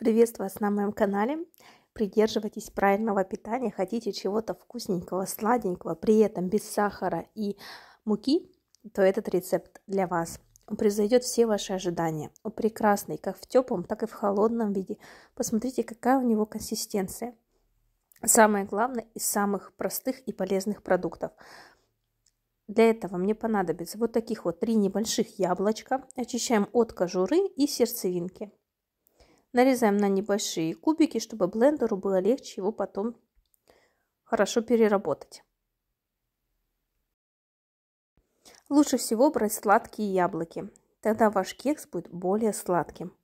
Приветствую вас на моем канале. Придерживайтесь правильного питания. Хотите чего-то вкусненького, сладенького, при этом без сахара и муки, то этот рецепт для вас. Он произойдет все ваши ожидания. Он прекрасный как в теплом, так и в холодном виде. Посмотрите, какая у него консистенция. Самое главное из самых простых и полезных продуктов. Для этого мне понадобится вот таких вот три небольших яблочка. Очищаем от кожуры и сердцевинки. Нарезаем на небольшие кубики, чтобы блендеру было легче его потом хорошо переработать. Лучше всего брать сладкие яблоки. Тогда ваш кекс будет более сладким.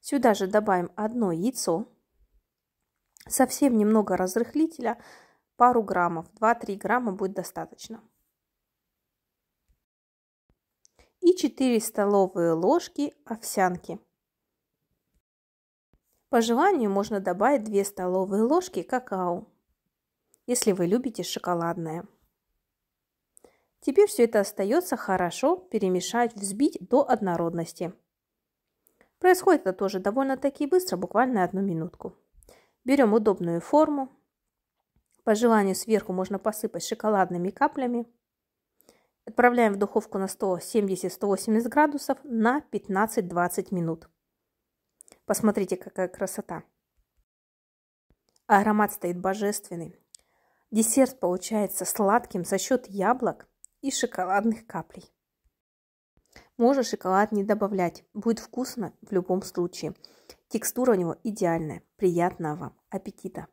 Сюда же добавим одно яйцо, совсем немного разрыхлителя, пару граммов, 2-3 грамма будет достаточно. и 4 столовые ложки овсянки. По желанию можно добавить 2 столовые ложки какао, если вы любите шоколадное. Теперь все это остается хорошо перемешать, взбить до однородности. Происходит это тоже довольно-таки быстро, буквально одну минутку. Берем удобную форму. По желанию сверху можно посыпать шоколадными каплями – Отправляем в духовку на 170-180 градусов на 15-20 минут. Посмотрите, какая красота. Аромат стоит божественный. Десерт получается сладким за счет яблок и шоколадных каплей. Можно шоколад не добавлять, будет вкусно в любом случае. Текстура у него идеальная. Приятного вам аппетита!